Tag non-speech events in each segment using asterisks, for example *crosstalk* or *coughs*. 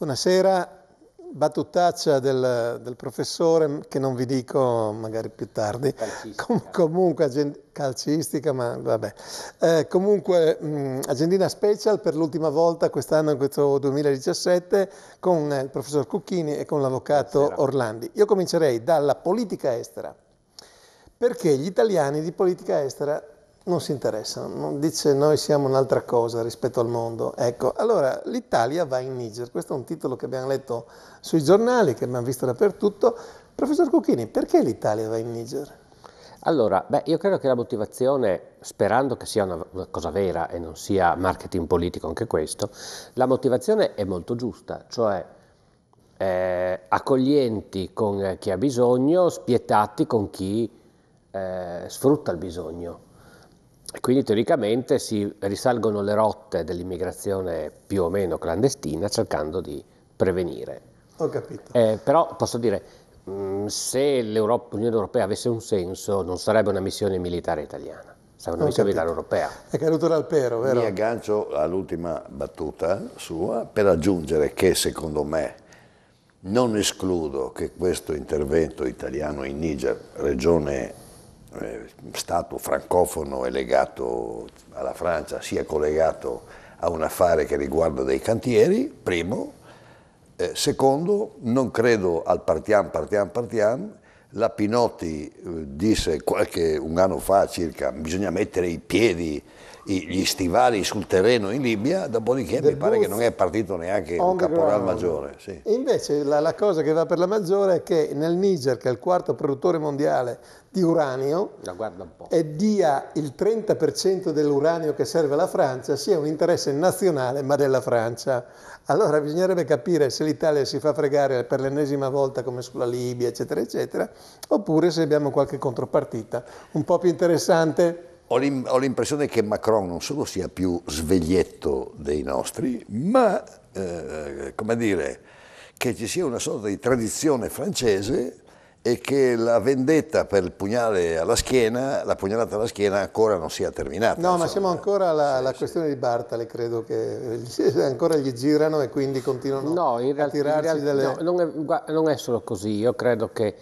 Buonasera, battutaccia del, del, professore che non vi dico magari più tardi, Com- comunque calcistica, ma vabbè. Eh, comunque mh, mm, Agendina Special per l'ultima volta quest'anno, in questo 2017, con il professor Cucchini e con l'avvocato Buonasera. Orlandi. Io comincerei dalla politica estera, perché gli italiani di politica estera non si interessano, dice noi siamo un'altra cosa rispetto al mondo. Ecco, allora l'Italia va in Niger, questo è un titolo che abbiamo letto sui giornali, che abbiamo visto dappertutto. Professor Cucchini, perché l'Italia va in Niger? Allora, beh, io credo che la motivazione, sperando che sia una, una, cosa vera e non sia marketing politico anche questo, la motivazione è molto giusta, cioè eh, accoglienti con chi ha bisogno, spietati con chi eh, sfrutta il bisogno. Quindi teoricamente si risalgono le rotte dell'immigrazione più o meno clandestina cercando di prevenire. Ho capito. Eh, però posso dire, mm, se l'Unione Europea avesse un senso non sarebbe una missione militare italiana, sarebbe una Ho missione militare europea. È caduto dal pero, vero? Mi aggancio all'ultima battuta sua per aggiungere che secondo me non escludo che questo intervento italiano in Niger, regione eh, stato francofono e legato alla Francia, sia collegato a un affare che riguarda dei cantieri, primo. Eh, secondo, non credo al partiam, partiam, partiam. La Pinotti eh, disse qualche, un anno fa circa, bisogna mettere i piedi gli stivali sul terreno in Libia, dopodiché Del mi pare che non è partito neanche un caporal maggiore. Sì. Invece la, la, cosa che va per la maggiore è che nel Niger, che è il quarto produttore mondiale di uranio, e dia il 30% dell'uranio che serve alla Francia, sia un interesse nazionale ma della Francia. Allora bisognerebbe capire se l'Italia si fa fregare per l'ennesima volta come sulla Libia, eccetera, eccetera, oppure se abbiamo qualche contropartita un po' più interessante ho l'impressione che Macron non solo sia più sveglietto dei nostri, ma, eh, come dire, che ci sia una sorta di tradizione francese e che la vendetta per il pugnale alla schiena, la pugnalata alla schiena ancora non sia terminata. No, insomma. ma siamo ancora alla, sì, sì. questione di Bartale, credo che ancora gli girano e quindi continuano no, in realtà, a tirarsi in realtà, delle... No, non è, non è solo così, io credo che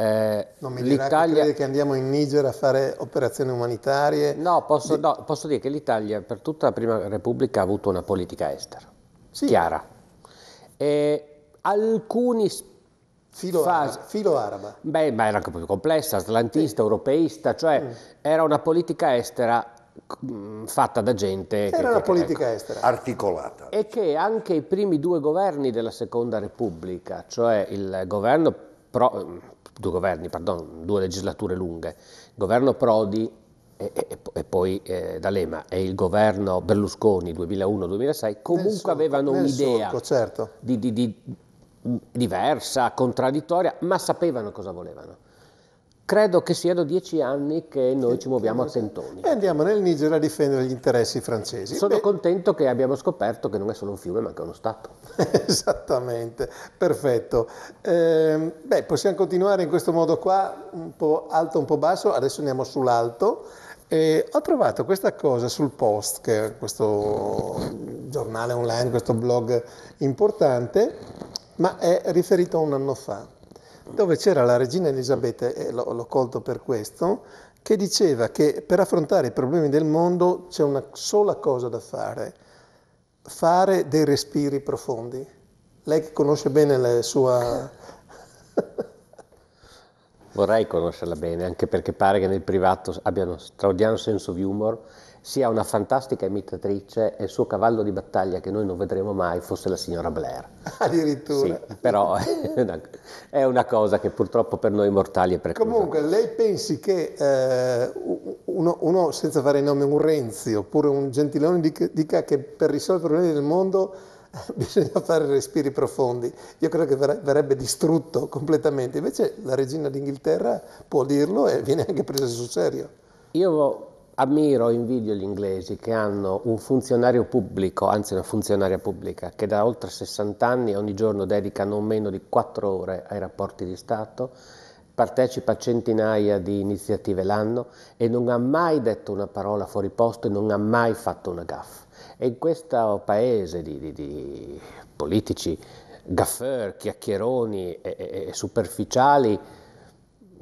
eh, non mi l'Italia... Che, che andiamo in Niger a fare operazioni umanitarie? No posso, di... no posso, dire che l'Italia per tutta la Prima Repubblica ha avuto una politica estera, sì. chiara. E alcuni Filo, fasi... araba, filo araba. Beh, ma era anche più complessa, atlantista, sì. europeista, cioè mm. era una politica estera mm, fatta da gente era che, una politica ecco, estera articolata e che anche i primi due governi della seconda repubblica cioè il governo pro, due governi, pardon, due legislature lunghe, il governo Prodi e, e, e poi eh, D'Alema e il governo Berlusconi 2001-2006 comunque surco, avevano un'idea surco, certo. di, di, di, diversa, contraddittoria, ma sapevano cosa volevano. Credo che siano dieci anni che noi ci muoviamo a tentoni. E andiamo nel Niger a difendere gli interessi francesi. Sono Beh. contento che abbiamo scoperto che non è solo un fiume, ma anche uno Stato. *laughs* Esattamente, perfetto. Ehm, beh, possiamo continuare in questo modo qua, un po' alto, un po' basso, adesso andiamo sull'alto. E ho trovato questa cosa sul Post, che è questo giornale online, questo blog importante, ma è riferito a un anno fa dove c'era la regina Elisabetta, e l'ho colto per questo, che diceva che per affrontare i problemi del mondo c'è una sola cosa da fare, fare dei respiri profondi. Lei che conosce bene la sua... *laughs* Vorrei conoscerla bene, anche perché pare che nel privato abbiano straordinario senso di humor sia una fantastica imitatrice e il suo cavallo di battaglia che noi non vedremo mai fosse la signora Blair. *laughs* Addirittura. Sì, però *laughs* è una cosa che purtroppo per noi mortali è preclusa. Comunque, lei pensi che eh, uno, uno, senza fare nome, un Renzi oppure un Gentiloni dica che per risolvere i problemi del mondo *laughs* bisogna fare respiri profondi. Io credo che verrebbe distrutto completamente. Invece la regina d'Inghilterra può dirlo e viene anche presa sul serio. Io ammiro e invidio gli inglesi che hanno un funzionario pubblico, anzi una funzionaria pubblica, che da oltre 60 anni ogni giorno dedica non meno di 4 ore ai rapporti di Stato, partecipa a centinaia di iniziative l'anno e non ha mai detto una parola fuori posto e non ha mai fatto una gaffa. E in questo paese di, di, di politici gaffer, chiacchieroni e, e, e superficiali,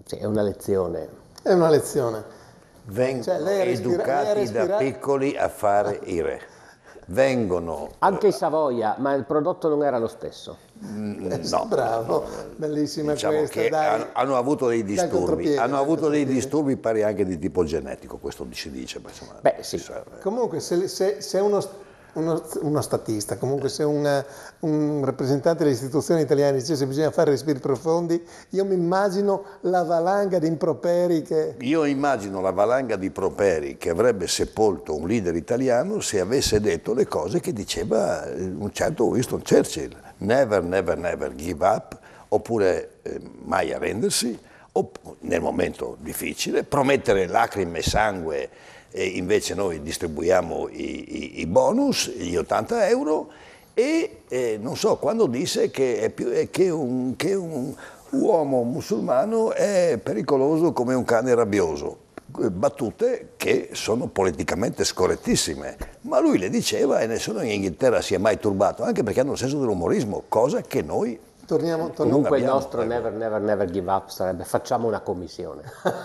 sì, è una lezione. È una lezione vengono cioè, educati da piccoli a fare ah. i re. Vengono... Anche in Savoia, ma il prodotto non era lo stesso. Mm, eh, no, bravo, bellissima diciamo questa. Dai, hanno avuto dei disturbi, hanno avuto dei disturbi pari anche di tipo genetico, questo si dice. Ma insomma, Beh, sì. Eh. Comunque, se, se, se uno uno, uno, statista, comunque se un, un, rappresentante delle istituzioni italiane dicesse bisogna fare respiri profondi, io mi immagino la valanga di improperi che... Io immagino la valanga di improperi che avrebbe sepolto un leader italiano se avesse detto le cose che diceva eh, un certo Winston Churchill, never, never, never give up, oppure eh, mai arrendersi, o nel momento difficile, promettere lacrime e sangue e invece noi distribuiamo i, i, i bonus, gli 80 euro e eh, non so, quando disse che, è più, è che, un, che un uomo musulmano è pericoloso come un cane rabbioso battute che sono politicamente scorrettissime, ma lui le diceva e nessuno in Inghilterra si è mai turbato, anche perché hanno un senso dell'umorismo, cosa che noi Torniamo, torniamo. Comunque abbiamo, il nostro never, never, never give up sarebbe facciamo una commissione,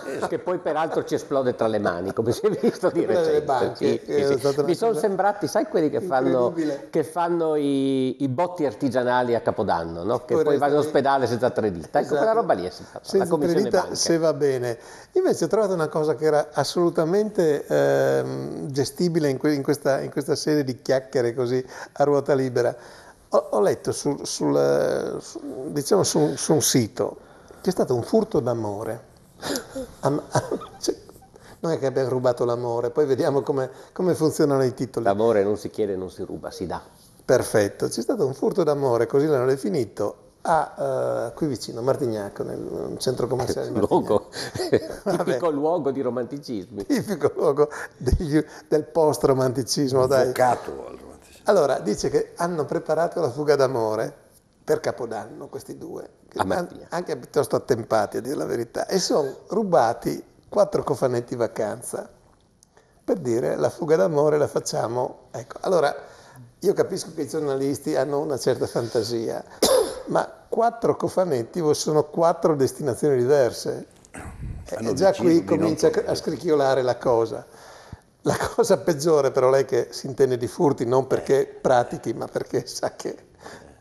esatto. *laughs* che poi peraltro ci esplode tra le mani, come si è visto di recente. Sì, sì, eh, sì. Mi sono sembrati, sai quelli che fanno, che fanno i, i, botti artigianali a Capodanno, no? che poi, vanno in ospedale senza tre dita. Ecco, esatto. quella roba lì è stata senza la commissione dita, se va bene. Invece ho trovato una cosa che era assolutamente eh, gestibile in, que- in, questa, in questa serie di chiacchiere così a ruota libera ho, letto su, sul, su, eh, diciamo su, su, un sito che è stato un furto d'amore. *laughs* *laughs* Cioè, non è che abbiamo rubato l'amore, poi vediamo come, come funzionano i titoli. L'amore non si chiede, non si ruba, si dà. Perfetto, c'è stato un furto d'amore, così l'hanno definito, a uh, qui vicino, a Martignacco, nel centro commerciale di luogo, *laughs* tipico luogo di romanticismi. Tipico luogo degli, del post-romanticismo, Un dai. Giocato, allora, dice che hanno preparato la fuga d'amore per Capodanno, questi due, an- anche piuttosto attempati a dire la verità, e sono rubati quattro cofanetti vacanza per dire la fuga d'amore la facciamo. Ecco, allora io capisco che i giornalisti hanno una certa fantasia, *coughs* ma quattro cofanetti sono quattro destinazioni diverse. E già qui comincia a scricchiolare la cosa. La cosa peggiore però lei che si intende di furti non perché eh. pratichi, ma perché sa che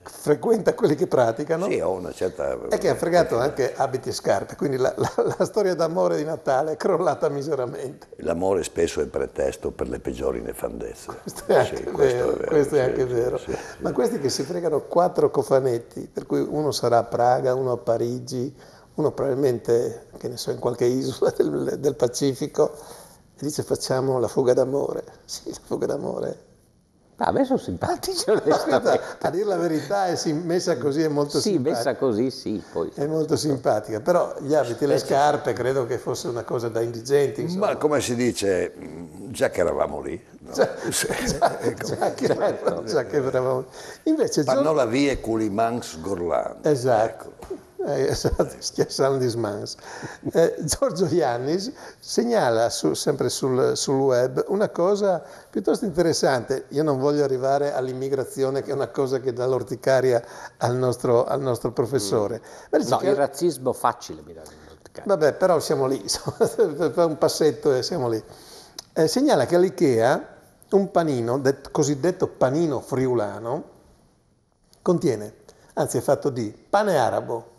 frequenta quelli che praticano. Sì, ho una certa... E che ha fregato anche abiti e scarpe, quindi la, la, la storia d'amore di Natale è crollata miseramente. L'amore spesso è pretesto per le peggiori nefandezze. Questo è anche sì, vero, questo è, vero, questo è anche sì, vero. Sì, ma questi che si fregano quattro cofanetti, per cui uno sarà a Praga, uno a Parigi, uno probabilmente, che ne so, in qualche isola del, del Pacifico e dice facciamo la fuga d'amore. *laughs* Sì, la fuga d'amore. Ah, a me sono simpatici, *laughs* onestamente. a dire la verità, è sim- messa così è molto sì, simpatica. Sì, messa così sì. Poi. È molto simpatica, però gli abiti e le eh, scarpe credo che fosse una cosa da indigenti. Insomma. Ma come si dice, già che eravamo lì. No? Già, *laughs* che, eravamo lì. Invece, Pannola Gio... Vie Culimans Gorlando. Esatto. Ecco eh, Schiassandis *laughs* smans. Eh, Giorgio Iannis segnala su, sempre sul, sul, web una cosa piuttosto interessante. Io non voglio arrivare all'immigrazione, che è una cosa che dà l'orticaria al nostro, al nostro professore. Mm. Beh, no, che... il razzismo facile mi dà l'orticaria. Vabbè, però siamo lì, *laughs* fa un passetto e siamo lì. Eh, segnala che all'IKEA un panino, det- cosiddetto panino friulano, contiene, anzi è fatto di pane arabo,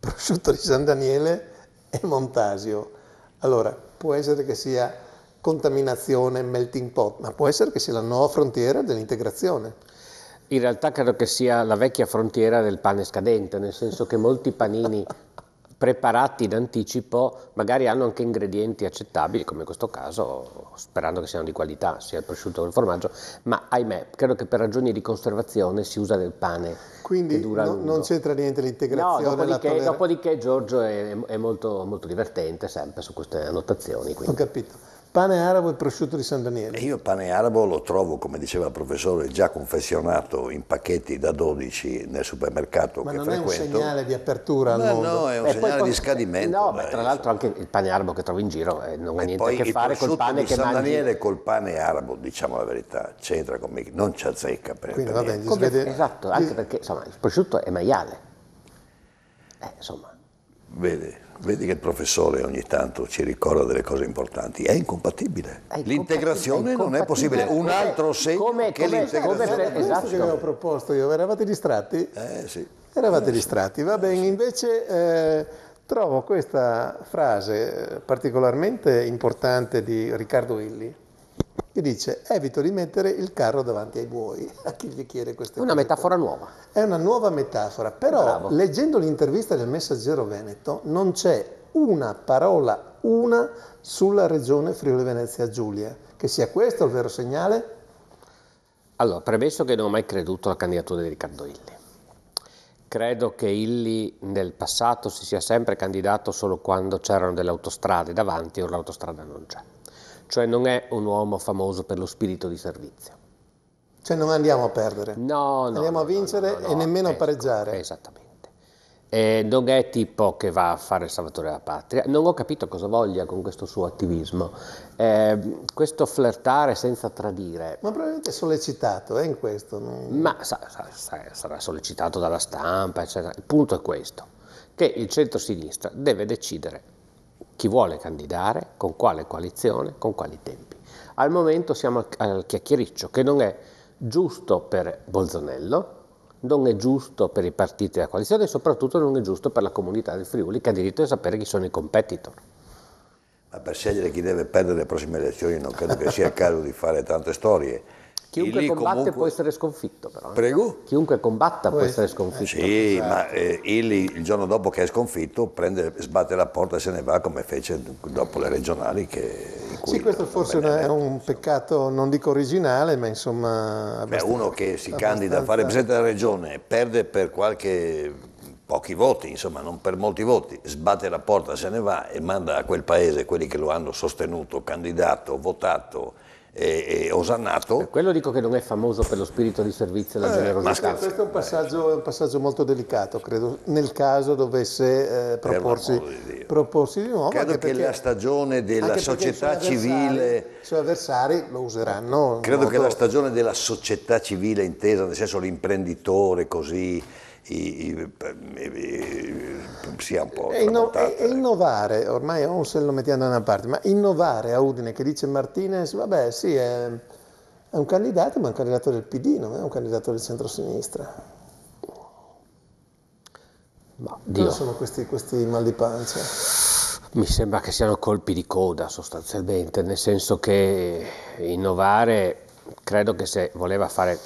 prosciutto di San Daniele e Montasio. Allora, può essere che sia contaminazione, melting pot, ma può essere che sia la nuova frontiera dell'integrazione. In realtà credo che sia la vecchia frontiera del pane scadente, nel senso che molti panini *laughs* preparati in anticipo, magari hanno anche ingredienti accettabili, come in questo caso, sperando che siano di qualità, sia il prosciutto che il formaggio, ma ahimè, credo che per ragioni di conservazione si usa del pane. Quindi no, non c'entra niente l'integrazione. No, dopodiché, dopodiché Giorgio è, è molto, molto, divertente sempre su queste annotazioni. Quindi. Ho capito pane arabo e prosciutto di San Daniele. Io il pane arabo lo trovo, come diceva il professore, già confezionato in pacchetti da 12 nel supermercato ma che frequento. non è un segnale di apertura al mondo. No, è un e segnale poi, di scadimento. No, beh, tra l'altro anche il pane arabo che trovo in giro eh, non ha niente a che fare col pane che San mangi. San Daniele col pane arabo, diciamo la verità, c'entra con me, non ci azzecca per, Quindi, per vabbè, come, svede... Esatto, anche perché insomma, il prosciutto è maiale. Eh, insomma. Vede. Vedi che il professore ogni tanto ci ricorda delle cose importanti, è incompatibile. È L'integrazione è incompatibile. non è possibile. Un altro segno come, che come, l'integrazione... Come per, esatto. che avevo proposto io, eravate distratti? Eh sì. Eravate distratti, va bene, invece eh, trovo questa frase particolarmente importante di Riccardo Illi, e dice evito di mettere il carro davanti ai buoi *laughs* a chi gli chiede queste una cose. Una metafora nuova. È una nuova metafora, però Bravo. leggendo l'intervista del messaggero Veneto non c'è una parola, una sulla regione Friuli Venezia Giulia, che sia questo il vero segnale? Allora, premesso che non ho mai creduto alla candidatura di Riccardo Illi. Credo che Illi nel passato si sia sempre candidato solo quando c'erano delle autostrade davanti, ora l'autostrada non c'è cioè non è un uomo famoso per lo spirito di servizio. Cioè non andiamo a perdere, no, no, andiamo no, a vincere no, e nemmeno ecco, a pareggiare. Esattamente. Eh, non è tipo che va a fare il salvatore della patria, non ho capito cosa voglia con questo suo attivismo, eh, questo flirtare senza tradire. Ma probabilmente è sollecitato, è eh, in questo. Non... Ma sa, sa, sarà sollecitato dalla stampa, eccetera. Il punto è questo, che il centro-sinistra deve decidere chi vuole candidare, con quale coalizione, con quali tempi. Al momento siamo al chiacchiericcio, che non è giusto per Bolzonello, non è giusto per i partiti della coalizione e soprattutto non è giusto per la comunità del Friuli che ha diritto di sapere chi sono i competitor. Ma per scegliere chi deve perdere le prossime elezioni non credo che sia il caso di fare tante storie Chiunque combatte comunque... può essere sconfitto, però. Eh. Prego? Chiunque combatta può, essere sconfitto. Eh, sì, esatto. ma eh, Illy, il giorno dopo che è sconfitto prende, sbatte la porta e se ne va come fece dopo le regionali. Che, sì, questo forse una, è un peccato, non dico originale, ma insomma... Beh, uno che si candida a fare presidente della regione perde per qualche pochi voti, insomma non per molti voti, sbatte la porta, se ne va e manda a quel paese quelli che lo hanno sostenuto, candidato, votato e, e, osannato. Per quello dico che non è famoso per lo spirito di servizio e la eh, generosità. questo è un passaggio, un passaggio, molto delicato, credo, nel caso dovesse eh, eh proporsi, di proporsi, di nuovo. Credo che perché, la stagione della società civile... I suoi avversari lo useranno. Credo modo... che la stagione della società civile intesa, nel senso l'imprenditore così i, i, sia un po'. E, inno, e innovare, ormai se lo mettiamo da una parte, ma innovare a Udine che dice Martinez, vabbè sì, è, è un candidato, ma è un candidato del PD, non è un candidato del centrosinistra. Ma Dio. sono questi, questi mal di pancia? Mi sembra che siano colpi di coda sostanzialmente, nel senso che innovare credo che se voleva fare,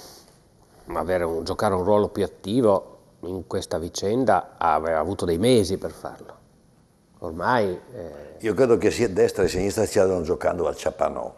avere un, giocare un ruolo più attivo in questa vicenda aveva avuto dei mesi per farlo. Ormai... Eh... Io credo che sia destra e sinistra stiano giocando al ciapanò.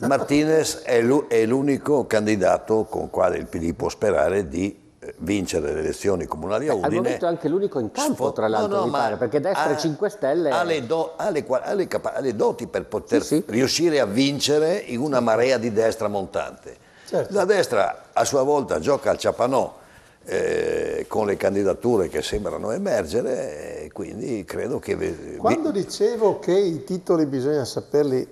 Martinez è l'unico candidato con il quale il PD può sperare di eh, vincere le elezioni comunali a Udine. Al momento è anche l'unico in campo, tra l'altro, no, no, pare, perché Destra e 5 Stelle... Ha le, do, ha, le, ha, le capa, ha le, doti per poter sì, sì. riuscire a vincere in una marea di destra montante. Certo. La destra, a sua volta, gioca al ciapanò eh, con le candidature che sembrano emergere, quindi credo che... Quando dicevo che i titoli bisogna saperli,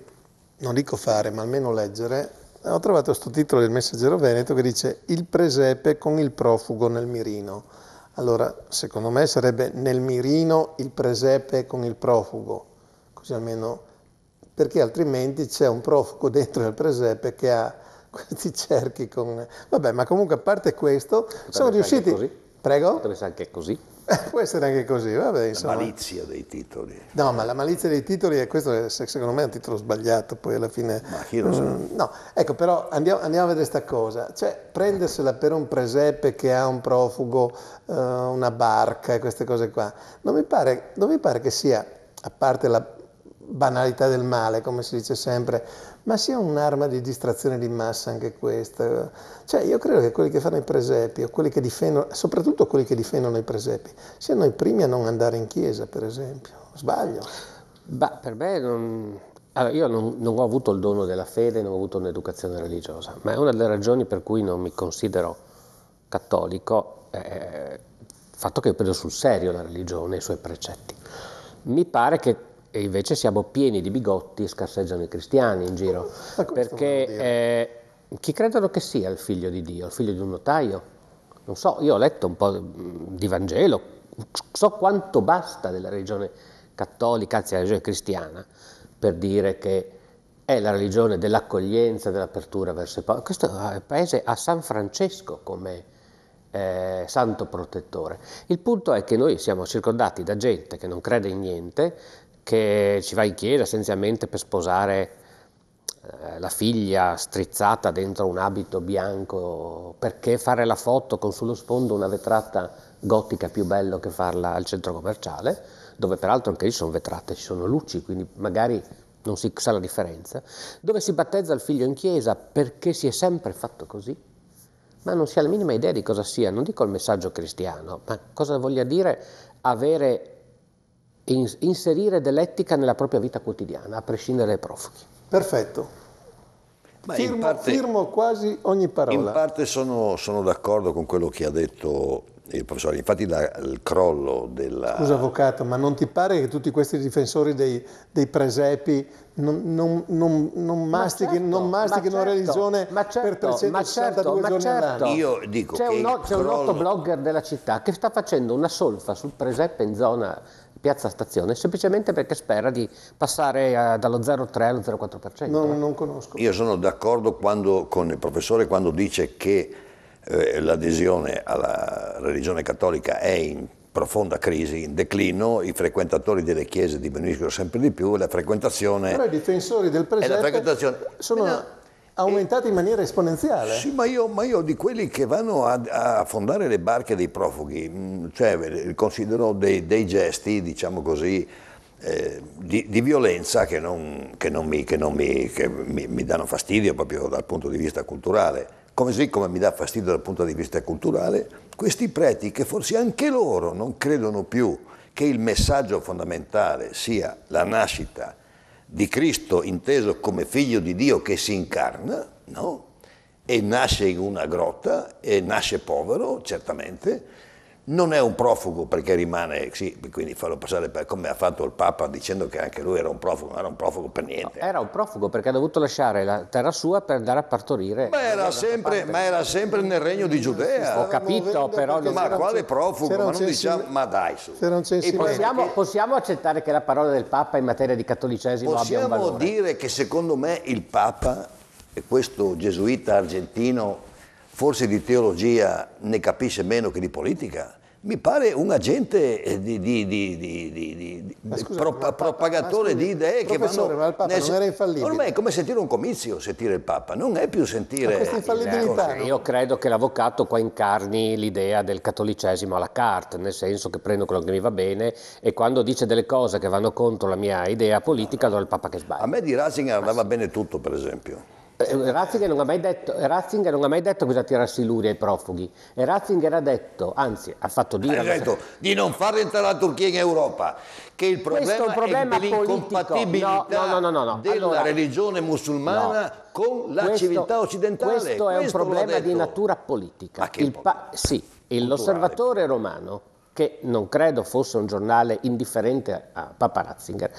non dico fare, ma almeno leggere, ho trovato questo titolo del Messaggero Veneto che dice Il presepe con il profugo nel mirino. Allora, secondo me sarebbe nel mirino il presepe con il profugo, così almeno perché altrimenti c'è un profugo dentro il presepe che ha questi *laughs* cerchi con... Vabbè, ma comunque a parte questo, Potrebbe sono riusciti... Così. Prego? Potrebbe essere anche così. *laughs* Può essere anche così, vabbè, insomma. La malizia dei titoli. No, ma la malizia dei titoli è questo, secondo me è un titolo sbagliato, poi alla fine... Ma chi lo sa? Mm, no, ecco, però andiamo, andiamo a vedere questa cosa. Cioè, prendersela per un presepe che ha un profugo, eh, una barca e queste cose qua, non mi, pare, non mi pare che sia, a parte la banalità del male, come si dice sempre, ma sia un'arma di distrazione di massa anche questa. Cioè io credo che quelli che fanno i presepi, difendono, soprattutto quelli che difendono i presepi, siano i primi a non andare in chiesa, per esempio. Sbaglio? Beh, per me non... Allora, io non, non, ho avuto il dono della fede, non ho avuto un'educazione religiosa, ma è una delle ragioni per cui non mi considero cattolico eh, il fatto che ho preso sul serio la religione e i suoi precetti. Mi pare che e invece siamo pieni di bigotti e scarseggiano i cristiani in giro, perché eh, chi credono che sia il figlio di Dio, il figlio di un notaio? Non so, io ho letto un po' di Vangelo, so quanto basta della religione cattolica, anzi della religione cristiana, per dire che è la religione dell'accoglienza, dell'apertura verso i poveri. Questo è eh, il paese ha San Francesco come eh, santo protettore. Il punto è che noi siamo circondati da gente che non crede in niente, che ci va in chiesa essenzialmente per sposare eh, la figlia strizzata dentro un abito bianco, perché fare la foto con sullo sfondo una vetrata gotica più bello che farla al centro commerciale, dove peraltro anche lì sono vetrate, ci sono luci, quindi magari non si sa la differenza, dove si battezza il figlio in chiesa perché si è sempre fatto così, ma non si ha la minima idea di cosa sia, non dico il messaggio cristiano, ma cosa voglia dire avere inserire dell'etica nella propria vita quotidiana, a prescindere dai profughi. Perfetto. Firmo, parte, firmo, quasi ogni parola. In parte sono, sono d'accordo con quello che ha detto il professore. Infatti la, il crollo della... Scusa avvocato, ma non ti pare che tutti questi difensori dei, dei presepi non, non, non, non certo, mastichino certo, mastic certo, una religione certo, per 362 certo, certo. Io dico c'è, un, crollo... un, noto blogger della città che sta facendo una solfa sul presepe in zona Piazza Stazione, semplicemente perché spera di passare eh, dallo 0,3 allo 0,4%. No, eh. non conosco. Io sono d'accordo con il professore quando dice che eh, l'adesione alla religione cattolica è in profonda crisi, in declino, i frequentatori delle chiese diminuiscono sempre di più, la frequentazione... Però i difensori del presente sono... No, aumentata in maniera esponenziale. Sì, ma io, ma io di quelli che vanno a, a, fondare le barche dei profughi, mm, cioè considero dei, dei gesti, diciamo così, eh, di, di, violenza che, non, che, non mi, che, non mi, che mi, mi, danno fastidio proprio dal punto di vista culturale. Così come mi dà fastidio dal punto di vista culturale, questi preti che forse anche loro non credono più che il messaggio fondamentale sia la nascita di Cristo inteso come figlio di Dio che si incarna, no? E nasce in una grotta e nasce povero, certamente, non è un profugo perché rimane, sì, quindi farlo passare per come ha fatto il Papa dicendo che anche lui era un profugo, non era un profugo per niente. No, era un profugo perché ha dovuto lasciare la terra sua per andare a partorire. Ma era, sempre, ma era sempre, nel regno di Giudea. Ho capito, però. Ma quale profugo? Ma, non diciamo, ma dai su. Possiamo, possiamo, accettare che la parola del Papa in materia di cattolicesimo possiamo abbia un valore? Possiamo dire che secondo me il Papa, e questo gesuita argentino forse di teologia ne capisce meno che di politica, mi pare un agente eh, di, di, di, di scusa, pro, Papa, propagatore scusa, di idee che vanno... ma il Papa nel, non era infallibile. Ormai è come sentire un comizio, sentire il Papa, non è più sentire... Ma questa infallibilità... Io credo che l'avvocato qua incarni l'idea del cattolicesimo alla carte, nel senso che prendo quello che mi va bene e quando dice delle cose che vanno contro la mia idea politica, allora è il Papa che sbaglia. A me di Ratzinger andava bene tutto, per esempio eh, eh, Ratzinger non, detto, eh, Ratzinger non ha mai detto, cosa tirarsi lui ai profughi. E Ratzinger ha detto, anzi, ha fatto dire. Ha detto cosa... di non far entrare la Turchia in Europa. Che il problema, è, un problema è l'incompatibilità no, no, no, della allora, religione musulmana con la questo, civiltà occidentale. Questo è questo un problema di natura politica. Il pa- sì, l'osservatore romano che non credo fosse un giornale indifferente a Papa Ratzinger,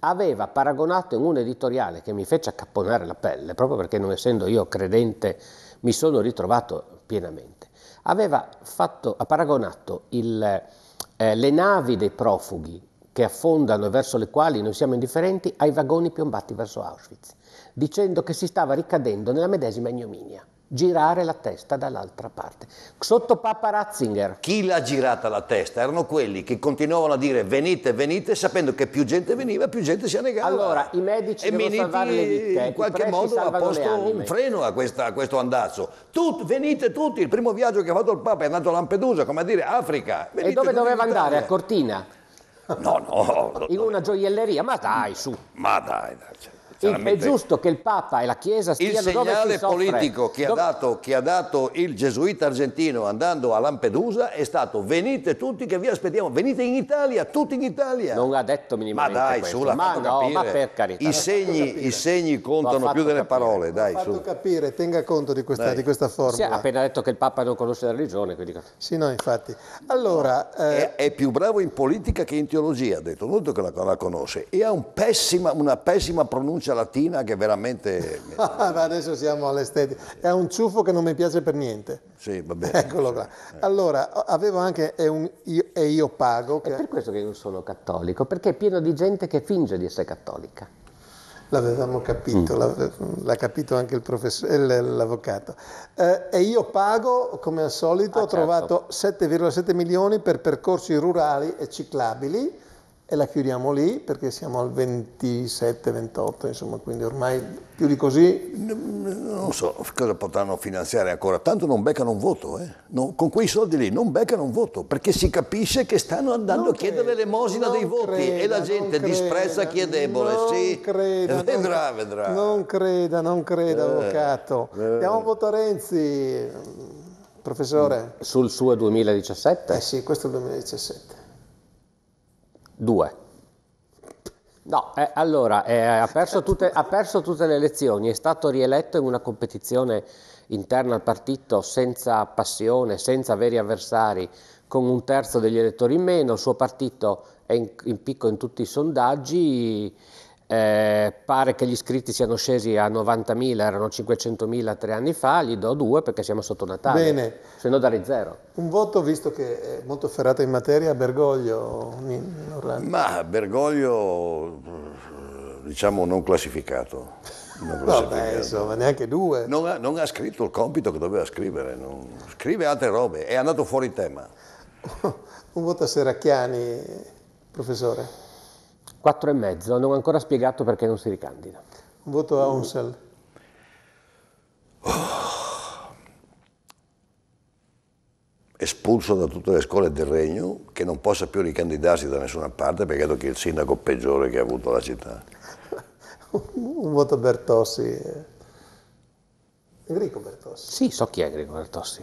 aveva paragonato in un editoriale che mi fece accapponare la pelle, proprio perché non essendo io credente mi sono ritrovato pienamente, aveva fatto, ha paragonato il, eh, le navi dei profughi che affondano e verso le quali noi siamo indifferenti ai vagoni piombati verso Auschwitz, dicendo che si stava ricadendo nella medesima ignominia girare la testa dall'altra parte. Sotto Papa Ratzinger. Chi l'ha girata la testa? Erano quelli che continuavano a dire venite, venite, sapendo che più gente veniva, più gente si annegava. Allora, i medici e devono salvare le vite. In qualche modo ha posto un freno a, questa, a questo andazzo. Tut, venite tutti, il primo viaggio che ha fatto il Papa è andato a Lampedusa, come a dire Africa. Venite e dove doveva andare? A Cortina? No, no. In una gioielleria, ma dai, su. Ma dai, dai. Cioè. È giusto che il Papa e la Chiesa stiano dove Il segnale politico che ha, dato, che ha, dato, il gesuita argentino andando a Lampedusa è stato venite tutti che vi aspettiamo, venite in Italia, tutti in Italia. Non ha detto minimamente Ma dai, questo. su, l'ha ma, no, ma per carità. I segni, i segni contano più delle capire. parole, dai, fatto capire, tenga conto di questa, dai. di questa formula. Si ha appena detto che il Papa non conosce la religione, quindi... Sì, no, infatti. Allora... Eh... È, è, più bravo in politica che in teologia, ha detto, molto che la, la conosce, e ha un pessima, una pessima pronuncia cornice latina che veramente... *laughs* adesso siamo all'estetica. È un ciuffo che non mi piace per niente. Sì, va bene. *laughs* Eccolo qua. Eh. Allora, avevo anche E io, io, pago. Che... È per questo che io non sono cattolico, perché è pieno di gente che finge di essere cattolica. L'avevamo capito, mm. l'ha capito anche il professore, l'avvocato. Eh, e io pago, come al solito, ah, ho certo. trovato 7,7 milioni per percorsi rurali e ciclabili e la chiudiamo lì perché siamo al 27-28, insomma, quindi ormai più di così. Non so cosa potranno finanziare ancora, tanto non beccano un voto, eh. non, con quei soldi lì non beccano un voto, perché si capisce che stanno andando non a chiedere l'elemosina dei voti creda, e la gente disprezza chi è debole, non sì, creda, *laughs* vedrà, non, vedrà. Non creda, non creda, eh, avvocato. Eh. Andiamo a votare Renzi, professore. Sul suo 2017? Eh sì, questo è il 2017. 2. No, eh, allora, eh, ha, perso tutte, ha, perso tutte, le elezioni, è stato rieletto in una competizione interna al partito senza passione, senza veri avversari, con un terzo degli elettori in meno, il suo partito è in, in picco in tutti i sondaggi eh, pare che gli iscritti siano scesi a 90.000, erano 500.000 tre anni fa, gli do due perché siamo sotto Natale. Bene. Se no darei zero. Un voto, visto che è molto ferrato in materia, a Bergoglio. Ma Bergoglio, diciamo, non classificato. Non Vabbè, insomma, neanche due. Non ha, non ha, scritto il compito che doveva scrivere, non... scrive altre robe, è andato fuori tema. *laughs* Un voto a Seracchiani, professore quattro e mezzo, non ho ancora spiegato perché non si ricandida. Un voto a Unsel. *sighs* Espulso da tutte le scuole del Regno, che non possa più ricandidarsi da nessuna parte perché è il sindaco peggiore che ha avuto la città. *laughs* un voto a Bertossi. Enrico Bertossi. Sì, so chi è Enrico Bertossi.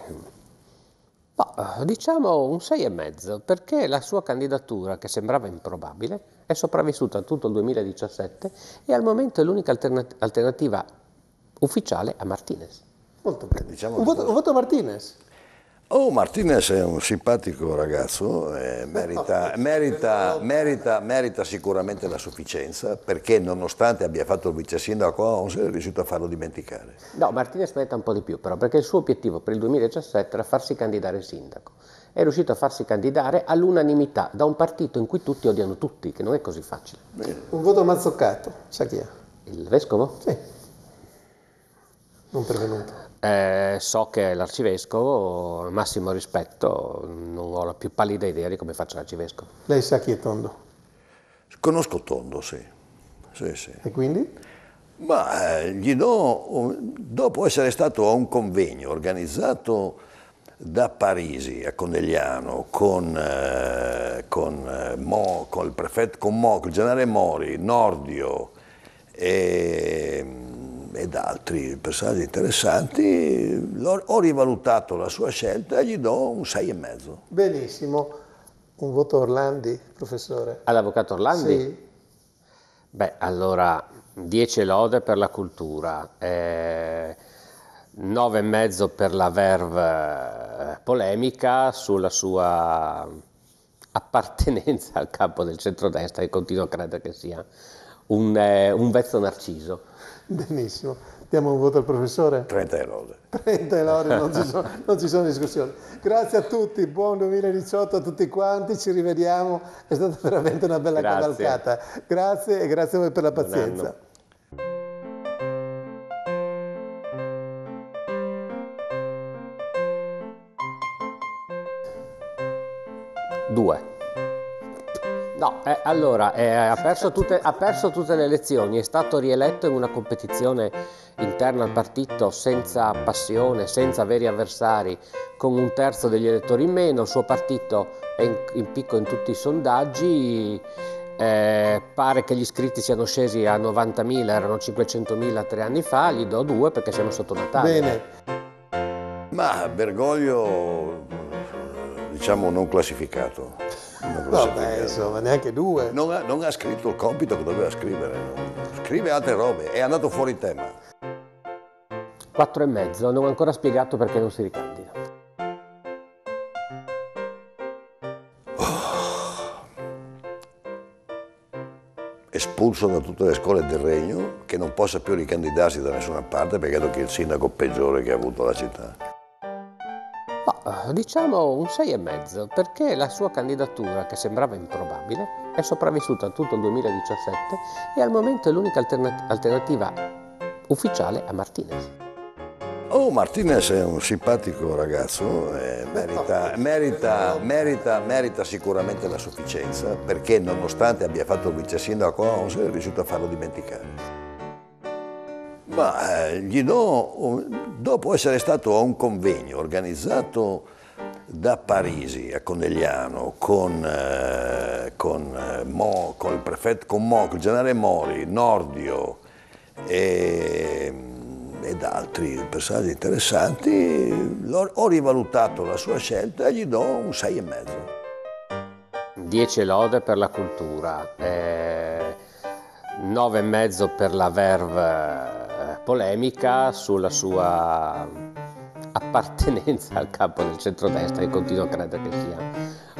No, eh, diciamo un e mezzo, perché la sua candidatura, che sembrava improbabile, è sopravvissuta tutto il 2017 e al momento è l'unica alternat- alternativa ufficiale a Martinez. Molto bene, diciamo. Un voto, un voto a Martinez. Oh, Martinez è un simpatico ragazzo, eh, merita, *laughs* merita, merita, merita, sicuramente la sufficienza perché nonostante abbia fatto il vice sindaco a Onze è riuscito a farlo dimenticare. No, Martinez merita un po' di più però perché il suo obiettivo per il 2017 era farsi candidare sindaco è riuscito a farsi candidare all'unanimità da un partito in cui tutti odiano tutti, che non è così facile. Un voto mazzoccato, sa chi è? Il vescovo? Sì. Non pervenuto. Eh, so che è l'arcivescovo, massimo rispetto, non ho la più pallida idea di come faccia l'arcivescovo. Lei sa chi è Tondo? Conosco Tondo, sì. sì, sì. E quindi? Ma eh, gli do, dopo essere stato a un convegno organizzato da Parisi a Conegliano con, eh, con, eh, Mo, con, il prefetto, con Mo, il generale Mori, Nordio e, ed altri personaggi interessanti, ho rivalutato la sua scelta e gli do un 6,5. Benissimo. Un voto Orlandi, professore. All'avvocato Orlandi? Sì. Beh, allora, 10 lode per la cultura. Eh... 9,5 per la verve eh, polemica sulla sua appartenenza al campo del centrodestra e continuo a credere che sia un, eh, un vezzo narciso. Benissimo, diamo un voto al professore? 30 elode. 30 elode, non ci, sono, non ci sono discussioni. Grazie a tutti, buon 2018 a tutti quanti, ci rivediamo, è stata veramente una bella grazie. cavalcata. Grazie e grazie a voi per la pazienza. eh, allora, eh, ha, perso tutte, ha, perso tutte, le elezioni, è stato rieletto in una competizione interna al partito senza passione, senza veri avversari, con un terzo degli elettori in meno, il suo partito è in, in picco in tutti i sondaggi. Eh, pare che gli iscritti siano scesi a 90.000, erano 500.000 tre anni fa, gli do due perché siamo sotto Natale. Bene. Ma Bergoglio, diciamo, non classificato. Vabbè, insomma, neanche due. Non ha, non ha, scritto il compito che doveva scrivere. Scrive altre robe, è andato fuori tema. Quattro e mezzo, non ho ancora spiegato perché non si ricandida. Oh. espulso da tutte le scuole del regno, che non possa più ricandidarsi da nessuna parte perché credo che è il sindaco peggiore che ha avuto la città diciamo un e mezzo, perché la sua candidatura, che sembrava improbabile, è sopravvissuta a tutto il 2017 e al momento è l'unica alternat- alternativa ufficiale a Martinez. Oh, Martinez è un simpatico ragazzo, eh, merita, oh. merita, merita, merita, sicuramente la sufficienza perché nonostante abbia fatto il vice sindaco a Onze è riuscito a farlo dimenticare. Ma eh, gli do, dopo essere stato a un convegno organizzato da Parisi a Conegliano con, eh, eh, con, Mo, con, il prefetto, con Mo, il generale Mori, Nordio e, mm, ed altri personaggi interessanti, ho rivalutato la sua scelta e gli do un 6,5. 10 lode per la cultura, 9,5 per la verve polemica sulla sua appartenenza al campo del centrodestra e continuo a credere che sia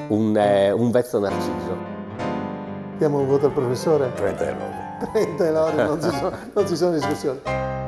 un, eh, un vezzo narciso. Diamo un voto al professore? 30 euro. 30 e non *laughs* non ci sono discussioni.